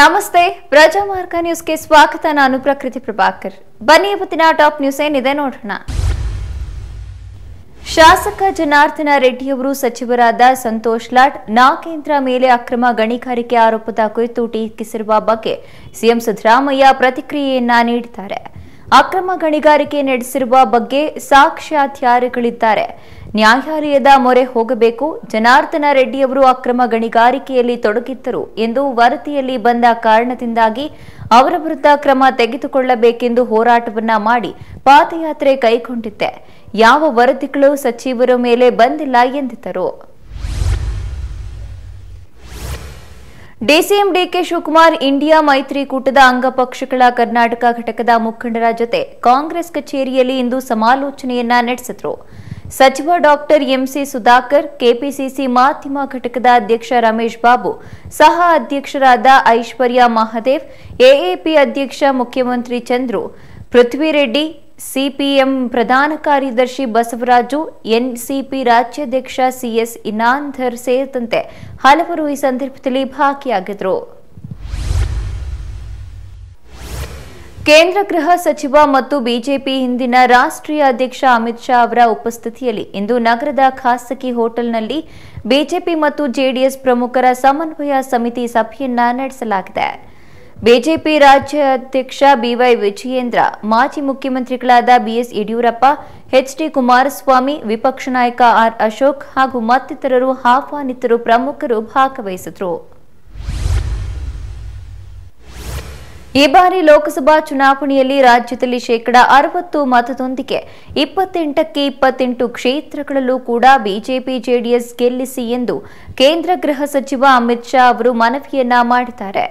ನಮಸ್ತೆ ಪ್ರಜಾಮಾರ್ಗ ನ್ಯೂಸ್ಗೆ ಸ್ವಾಗತ ನಾನು ಪ್ರಕೃತಿ ಪ್ರಭಾಕರ್ ಬನ್ನಿ ಇವತ್ತಿನ ಟಾಪ್ ನ್ಯೂಸ್ ಏನಿದೆ ನೋಡೋಣ ಶಾಸಕ ಜನಾರ್ದನ ರೆಡ್ಡಿಯವರು ಸಚಿವರಾದ ಸಂತೋಷ್ ಲಾಟ್ ನಾಗೇಂದ್ರ ಮೇಲೆ ಅಕ್ರಮ ಗಣಿಗಾರಿಕೆ ಆರೋಪದ ಕುರಿತು ಟೀಕಿಸಿರುವ ಬಗ್ಗೆ ಸಿಎಂ ಸಿದ್ದರಾಮಯ್ಯ ಪ್ರತಿಕ್ರಿಯೆಯನ್ನ ನೀಡಿದ್ದಾರೆ ಅಕ್ರಮ ಗಣಿಗಾರಿಕೆ ನಡೆಸಿರುವ ಬಗ್ಗೆ ಸಾಕ್ಷ್ಯಾಧಾರಗಳಿದ್ದಾರೆ ನ್ಯಾಯಾಲಯದ ಮೊರೆ ಹೋಗಬೇಕು ಜನಾರ್ದನ ರೆಡ್ಡಿಯವರು ಅಕ್ರಮ ಗಣಿಗಾರಿಕೆಯಲ್ಲಿ ತೊಡಗಿದ್ದರು ಎಂದು ವರದಿಯಲ್ಲಿ ಬಂದ ಕಾರಣದಿಂದಾಗಿ ಅವರ ವಿರುದ್ಧ ಕ್ರಮ ತೆಗೆದುಕೊಳ್ಳಬೇಕೆಂದು ಹೋರಾಟವನ್ನ ಮಾಡಿ ಪಾದಯಾತ್ರೆ ಕೈಗೊಂಡಿದ್ದೆ ಯಾವ ವರದಿಗಳು ಸಚಿವರ ಮೇಲೆ ಬಂದಿಲ್ಲ ಎಂದಿದ್ದರು ಡಿಸಿಎಂ ಡಿಕೆ ಶಿವಕುಮಾರ್ ಇಂಡಿಯಾ ಮೈತ್ರಿಕೂಟದ ಅಂಗಪಕ್ಷಗಳ ಕರ್ನಾಟಕ ಘಟಕದ ಮುಖಂಡರ ಜೊತೆ ಕಾಂಗ್ರೆಸ್ ಕಚೇರಿಯಲ್ಲಿ ಇಂದು ಸಮಾಲೋಚನೆಯನ್ನ ನಡೆಸಿದರು ಸಚಿವ ಡಾಕ್ಟರ್ ಎಂಸಿ ಸುಧಾಕರ್ ಕೆಪಿಸಿಸಿ ಮಾಧ್ಯಮ ಘಟಕದ ಅಧ್ಯಕ್ಷ ರಮೇಶ್ ಬಾಬು ಸಹ ಅಧ್ಯಕ್ಷರಾದ ಐಶ್ವರ್ಯ ಮಹಾದೇವ್ ಎಎಪಿ ಅಧ್ಯಕ್ಷ ಮುಖ್ಯಮಂತ್ರಿ ಚಂದ್ರು ಪೃಥ್ವಿರೆಡ್ಡಿ ಸಿಪಿಎಂ ಪ್ರಧಾನ ಕಾರ್ಯದರ್ಶಿ ಬಸವರಾಜು ಎನ್ಸಿಪಿ ರಾಜ್ಯಾಧ್ಯಕ್ಷ ಸಿಎಸ್ ಇನಾಂಧರ್ ಸೇರಿದಂತೆ ಹಲವರು ಈ ಸಂದರ್ಭದಲ್ಲಿ ಭಾಗಿಯಾಗಿದ್ದರು ಕೇಂದ್ರ ಗೃಹ ಸಚಿವ ಮತ್ತು ಬಿಜೆಪಿ ಹಿಂದಿನ ರಾಷ್ಟ್ರೀಯ ಅಧ್ಯಕ್ಷ ಅಮಿತ್ ಶಾ ಅವರ ಉಪಸ್ಥಿತಿಯಲ್ಲಿ ಇಂದು ನಗರದ ಖಾಸಗಿ ಹೋಟೆಲ್ನಲ್ಲಿ ಬಿಜೆಪಿ ಮತ್ತು ಜೆಡಿಎಸ್ ಪ್ರಮುಖರ ಸಮನ್ವಯ ಸಮಿತಿ ಸಭೆಯನ್ನ ನಡೆಸಲಾಗಿದೆ ಬಿಜೆಪಿ ರಾಜ್ಯಾಧ್ಯಕ್ಷ ಬಿವೈ ವಿಜಯೇಂದ್ರ ಮಾಜಿ ಮುಖ್ಯಮಂತ್ರಿಗಳಾದ ಬಿಎಸ್ ಯಡಿಯೂರಪ್ಪ ಎಚ್ಡಿ ಕುಮಾರಸ್ವಾಮಿ ವಿಪಕ್ಷ ನಾಯಕ ಆರ್ ಅಶೋಕ್ ಹಾಗೂ ಮತ್ತಿತರರು ಆಹ್ವಾನಿತರು ಪ್ರಮುಖರು ಭಾಗವಹಿಸಿದರು ಈ ಬಾರಿ ಲೋಕಸಭಾ ಚುನಾವಣೆಯಲ್ಲಿ ರಾಜ್ಯದಲ್ಲಿ ಶೇಕಡಾ ಅರವತ್ತು ಮತದೊಂದಿಗೆ ಇಪ್ಪತ್ತೆಂಟಕ್ಕೆ ಇಪ್ಪತ್ತೆಂಟು ಕ್ಷೇತ್ರಗಳಲ್ಲೂ ಕೂಡ ಬಿಜೆಪಿ ಜೆಡಿಎಸ್ ಗೆಲ್ಲಿಸಿ ಎಂದು ಕೇಂದ್ರ ಗೃಹ ಸಚಿವ ಅಮಿತ್ ಶಾ ಅವರು ಮನವಿಯನ್ನ ಮಾಡಿದ್ದಾರೆ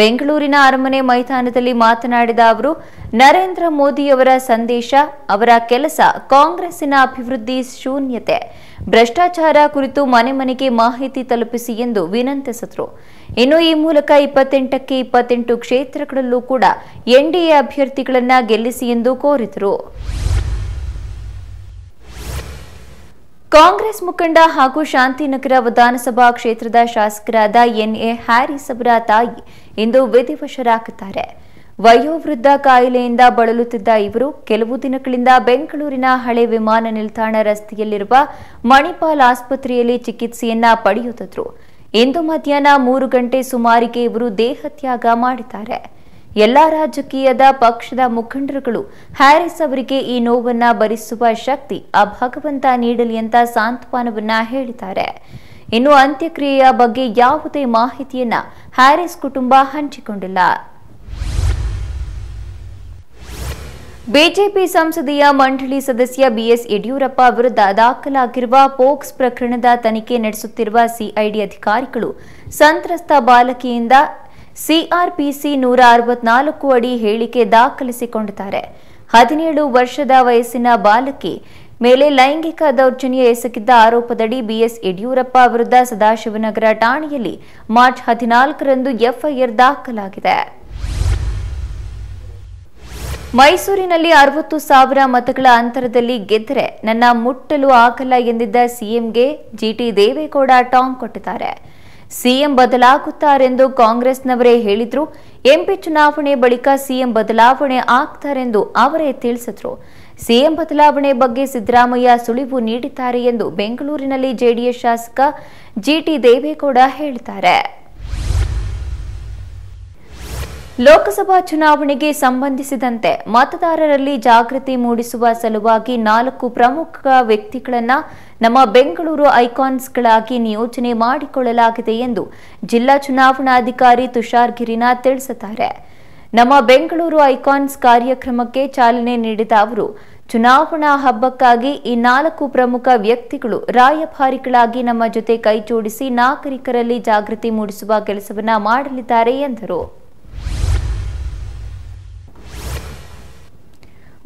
ಬೆಂಗಳೂರಿನ ಅರಮನೆ ಮೈದಾನದಲ್ಲಿ ಮಾತನಾಡಿದ ಅವರು ನರೇಂದ್ರ ಮೋದಿಯವರ ಸಂದೇಶ ಅವರ ಕೆಲಸ ಕಾಂಗ್ರೆಸ್ಸಿನ ಅಭಿವೃದ್ಧಿ ಶೂನ್ಯತೆ ಭ್ರಷ್ಟಾಚಾರ ಕುರಿತು ಮನೆ ಮನೆಗೆ ಮಾಹಿತಿ ತಲುಪಿಸಿ ಎಂದು ವಿನಂತಿಸಿದರು ಇನ್ನು ಈ ಮೂಲಕ ಇಪ್ಪತ್ತೆಂಟಕ್ಕೆ ಇಪ್ಪತ್ತೆಂಟು ಕ್ಷೇತ್ರಗಳಲ್ಲೂ ಕೂಡ ಎನ್ಡಿಎ ಅಭ್ಯರ್ಥಿಗಳನ್ನ ಗೆಲ್ಲಿಸಿ ಎಂದು ಕೋರಿದರು ಕಾಂಗ್ರೆಸ್ ಮುಖಂಡ ಹಾಗೂ ಶಾಂತಿನಗರ ವಿಧಾನಸಭಾ ಕ್ಷೇತ್ರದ ಶಾಸಕರಾದ ಎನ್ಎ ಹ್ಯಾರಿಸ್ ಅವರ ತಾಯಿ ಇಂದು ವಿಧಿವಶರಾಗುತ್ತಾರೆ ವಯೋವೃದ್ಧ ಕಾಯಿಲೆಯಿಂದ ಬಳಲುತ್ತಿದ್ದ ಇವರು ಕೆಲವು ದಿನಗಳಿಂದ ಬೆಂಗಳೂರಿನ ಹಳೆ ವಿಮಾನ ನಿಲ್ದಾಣ ರಸ್ತೆಯಲ್ಲಿರುವ ಮಣಿಪಾಲ್ ಆಸ್ಪತ್ರೆಯಲ್ಲಿ ಚಿಕಿತ್ಸೆಯನ್ನ ಪಡೆಯುತ್ತಿದ್ದರು ಇಂದು ಮಧ್ಯಾಹ್ನ ಮೂರು ಗಂಟೆ ಸುಮಾರಿಗೆ ಇವರು ದೇಹತ್ಯಾಗ ಮಾಡಿದ್ದಾರೆ ಎಲ್ಲಾ ರಾಜಕೀಯದ ಪಕ್ಷದ ಮುಖಂಡರುಗಳು ಹ್ಯಾರಿಸ್ ಅವರಿಗೆ ಈ ನೋವನ್ನ ಭರಿಸುವ ಶಕ್ತಿ ಆ ಭಗವಂತ ನೀಡಲಿ ಅಂತ ಸಾಂತ್ವನವನ್ನ ಹೇಳಿದ್ದಾರೆ ಇನ್ನು ಅಂತ್ಯಕ್ರಿಯೆಯ ಬಗ್ಗೆ ಯಾವುದೇ ಮಾಹಿತಿಯನ್ನ ಹ್ಯಾರಿಸ್ ಕುಟುಂಬ ಹಂಚಿಕೊಂಡಿಲ್ಲ ಬಿಜೆಪಿ ಸಂಸದೀಯ ಮಂಡಳಿ ಸದಸ್ಯ ಬಿಎಸ್ ಯಡಿಯೂರಪ್ಪ ವಿರುದ್ಧ ದಾಖಲಾಗಿರುವ ಪೋಕ್ಸ್ ಪ್ರಕರಣದ ತನಿಖೆ ನಡೆಸುತ್ತಿರುವ ಸಿಐಡಿ ಅಧಿಕಾರಿಗಳು ಸಂತ್ರಸ್ತ ಬಾಲಕಿಯಿಂದ ಸಿಆರ್ಪಿಸಿ ನೂರ ಅರವತ್ನಾಲ್ಕು ಅಡಿ ಹೇಳಿಕೆ ದಾಖಲಿಸಿಕೊಂಡಿದ್ದಾರೆ ಹದಿನೇಳು ವರ್ಷದ ವಯಸ್ಸಿನ ಬಾಲಕಿ ಮೇಲೆ ಲೈಂಗಿಕ ದೌರ್ಜನ್ಯ ಎಸಗಿದ್ದ ಆರೋಪದಡಿ ಬಿಎಸ್ ಯಡಿಯೂರಪ್ಪ ವಿರುದ್ಧ ಸದಾಶಿವನಗರ ಠಾಣೆಯಲ್ಲಿ ಮಾರ್ಚ್ ಹದಿನಾಲ್ಕರಂದು ಎಫ್ಐಆರ್ ದಾಖಲಾಗಿದೆ ಮೈಸೂರಿನಲ್ಲಿ ಅರವತ್ತು ಸಾವಿರ ಮತಗಳ ಅಂತರದಲ್ಲಿ ಗೆದ್ದರೆ ನನ್ನ ಮುಟ್ಟಲು ಆಗಲ್ಲ ಎಂದಿದ್ದ ಸಿಎಂಗೆ ಜಿಟಿ ದೇವೇಗೌಡ ಟಾಂಗ್ ಕೊಟ್ಟಿದ್ದಾರೆ ಸಿಎಂ ಬದಲಾಗುತ್ತಾರೆಂದು ಕಾಂಗ್ರೆಸ್ನವರೇ ಹೇಳಿದ್ರು ಎಂಪಿ ಚುನಾವಣೆ ಬಳಿಕ ಸಿಎಂ ಬದಲಾವಣೆ ಆಗ್ತಾರೆಂದು ಅವರೇ ತಿಳಿಸಿದ್ರು ಸಿಎಂ ಬದಲಾವಣೆ ಬಗ್ಗೆ ಸಿದ್ದರಾಮಯ್ಯ ಸುಳಿವು ನೀಡಿದ್ದಾರೆ ಎಂದು ಬೆಂಗಳೂರಿನಲ್ಲಿ ಜೆಡಿಎಸ್ ಶಾಸಕ ಜಿಟಿ ದೇವೇಗೌಡ ಹೇಳಿದ್ದಾರೆ ಲೋಕಸಭಾ ಚುನಾವಣೆಗೆ ಸಂಬಂಧಿಸಿದಂತೆ ಮತದಾರರಲ್ಲಿ ಜಾಗೃತಿ ಮೂಡಿಸುವ ಸಲುವಾಗಿ ನಾಲ್ಕು ಪ್ರಮುಖ ವ್ಯಕ್ತಿಗಳನ್ನ ನಮ್ಮ ಬೆಂಗಳೂರು ಐಕಾನ್ಸ್ಗಳಾಗಿ ನಿಯೋಜನೆ ಮಾಡಿಕೊಳ್ಳಲಾಗಿದೆ ಎಂದು ಜಿಲ್ಲಾ ಚುನಾವಣಾಧಿಕಾರಿ ತುಷಾರ್ ಗಿರಿನಾಥ್ ತಿಳಿಸಿದ್ದಾರೆ ನಮ್ಮ ಬೆಂಗಳೂರು ಐಕಾನ್ಸ್ ಕಾರ್ಯಕ್ರಮಕ್ಕೆ ಚಾಲನೆ ನೀಡಿದ ಅವರು ಚುನಾವಣಾ ಹಬ್ಬಕ್ಕಾಗಿ ಈ ನಾಲ್ಕು ಪ್ರಮುಖ ವ್ಯಕ್ತಿಗಳು ರಾಯಭಾರಿಗಳಾಗಿ ನಮ್ಮ ಜೊತೆ ಕೈಜೋಡಿಸಿ ನಾಗರಿಕರಲ್ಲಿ ಜಾಗೃತಿ ಮೂಡಿಸುವ ಕೆಲಸವನ್ನು ಮಾಡಲಿದ್ದಾರೆ ಎಂದರು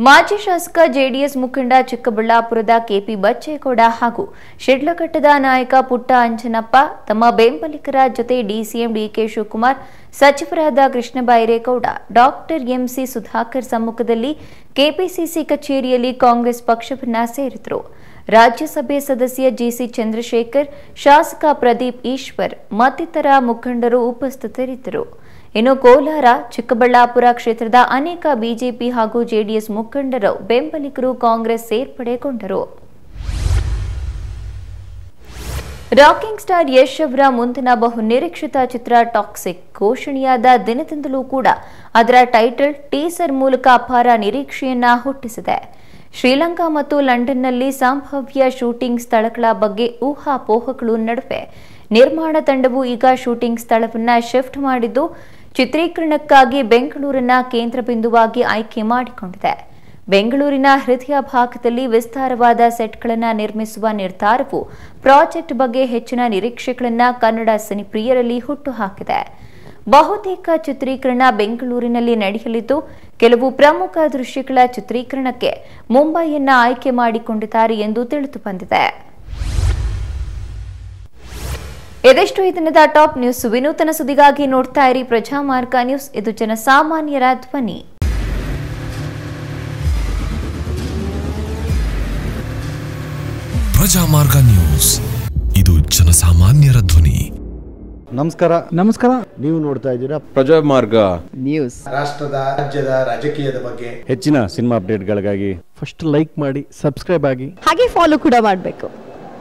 ಮಾಜಿ ಶಾಸಕ ಜೆಡಿಎಸ್ ಮುಖಂಡ ಚಿಕ್ಕಬಳ್ಳಾಪುರದ ಕೆಪಿ ಬಚ್ಚೇಗೌಡ ಹಾಗೂ ಶಿಡ್ಲಘಟ್ಟದ ನಾಯಕ ಪುಟ್ಟ ಅಂಜನಪ್ಪ ತಮ್ಮ ಬೆಂಬಲಿಗರ ಜೊತೆ ಡಿಸಿಎಂ ಡಿಕೆ ಶಿವಕುಮಾರ್ ಸಚಿವರಾದ ಕೃಷ್ಣ ಬೈರೇಗೌಡ ಡಾಕ್ಟರ್ ಎಂಸಿ ಸುಧಾಕರ್ ಸಮ್ಮುಖದಲ್ಲಿ ಕೆಪಿಸಿಸಿ ಕಚೇರಿಯಲ್ಲಿ ಕಾಂಗ್ರೆಸ್ ಪಕ್ಷವನ್ನ ಸೇರಿದರು ರಾಜ್ಯಸಭೆ ಸದಸ್ಯ ಜಿಸಿ ಚಂದ್ರಶೇಖರ್ ಶಾಸಕ ಪ್ರದೀಪ್ ಈಶ್ವರ್ ಮತ್ತಿತರ ಮುಖಂಡರು ಉಪಸ್ಥಿತರಿದ್ದರು ಇನ್ನು ಕೋಲಾರ ಚಿಕ್ಕಬಳ್ಳಾಪುರ ಕ್ಷೇತ್ರದ ಅನೇಕ ಬಿಜೆಪಿ ಹಾಗೂ ಜೆಡಿಎಸ್ ಮುಖಂಡರು ಬೆಂಬಲಿಗರು ಕಾಂಗ್ರೆಸ್ ಸೇರ್ಪಡೆಗೊಂಡರು ರಾಕಿಂಗ್ ಸ್ಟಾರ್ ಯಶ್ ಅವರ ಮುಂದಿನ ಬಹುನಿರೀಕ್ಷಿತ ಚಿತ್ರ ಟಾಕ್ಸಿಕ್ ಘೋಷಣೆಯಾದ ದಿನದಿಂದಲೂ ಕೂಡ ಅದರ ಟೈಟಲ್ ಟೀಸರ್ ಮೂಲಕ ಅಪಾರ ನಿರೀಕ್ಷೆಯನ್ನ ಹುಟ್ಟಿಸಿದೆ ಶ್ರೀಲಂಕಾ ಮತ್ತು ಲಂಡನ್ನಲ್ಲಿ ಸಂಭಾವ್ಯ ಶೂಟಿಂಗ್ ಸ್ಥಳಗಳ ಬಗ್ಗೆ ಊಹಾಪೋಹಗಳು ನಡುವೆ ನಿರ್ಮಾಣ ತಂಡವು ಈಗ ಶೂಟಿಂಗ್ ಸ್ಥಳವನ್ನ ಶಿಫ್ಟ್ ಮಾಡಿದ್ದು ಚಿತ್ರೀಕರಣಕ್ಕಾಗಿ ಬೆಂಗಳೂರನ್ನ ಕೇಂದ್ರ ಬಿಂದುವಾಗಿ ಆಯ್ಕೆ ಮಾಡಿಕೊಂಡಿದೆ ಬೆಂಗಳೂರಿನ ಹೃದಯ ಭಾಗದಲ್ಲಿ ವಿಸ್ತಾರವಾದ ಸೆಟ್ಗಳನ್ನು ನಿರ್ಮಿಸುವ ನಿರ್ಧಾರವು ಪ್ರಾಜೆಕ್ಟ್ ಬಗ್ಗೆ ಹೆಚ್ಚಿನ ನಿರೀಕ್ಷೆಗಳನ್ನು ಕನ್ನಡ ಸಿನಿಪ್ರಿಯರಲ್ಲಿ ಹುಟ್ಟುಹಾಕಿದೆ ಬಹುತೇಕ ಚಿತ್ರೀಕರಣ ಬೆಂಗಳೂರಿನಲ್ಲಿ ನಡೆಯಲಿದ್ದು ಕೆಲವು ಪ್ರಮುಖ ದೃಶ್ಯಗಳ ಚಿತ್ರೀಕರಣಕ್ಕೆ ಮುಂಬೈಯನ್ನ ಆಯ್ಕೆ ಮಾಡಿಕೊಂಡಿದ್ದಾರೆ ಎಂದು ತಿಳಿದು ಬಂದಿದೆ ಎದೆಷ್ಟು ಈ ದಿನದ ಟಾಪ್ ನ್ಯೂಸ್ ವಿನೂತನ ಸುದ್ದಿಗಾಗಿ ನೋಡ್ತಾ ಇರಿ ಪ್ರಜಾಮಾರ್ಗ ನ್ಯೂಸ್ ಇದು ಜನಸಾಮಾನ್ಯರ ಧ್ವನಿ ಮಾರ್ಗ ನ್ಯೂಸ್ ಇದು ಜನಸಾಮಾನ್ಯರ ಧ್ವನಿ ನಮಸ್ಕಾರ ನಮಸ್ಕಾರ ನೀವು ನೋಡ್ತಾ ಇದ್ದೀರಾ ಪ್ರಜಾಮಾರ್ಗ ನ್ಯೂಸ್ ರಾಷ್ಟ್ರದ ರಾಜ್ಯದ ರಾಜಕೀಯದ ಬಗ್ಗೆ ಹೆಚ್ಚಿನ ಸಿನಿಮಾ ಅಪ್ಡೇಟ್ಗಳಿಗಾಗಿ ಫಸ್ಟ್ ಲೈಕ್ ಮಾಡಿ ಸಬ್ಸ್ಕ್ರೈಬ್ ಆಗಿ ಹಾಗೆ ಫಾಲೋ ಕೂಡ ಮಾಡಬೇಕು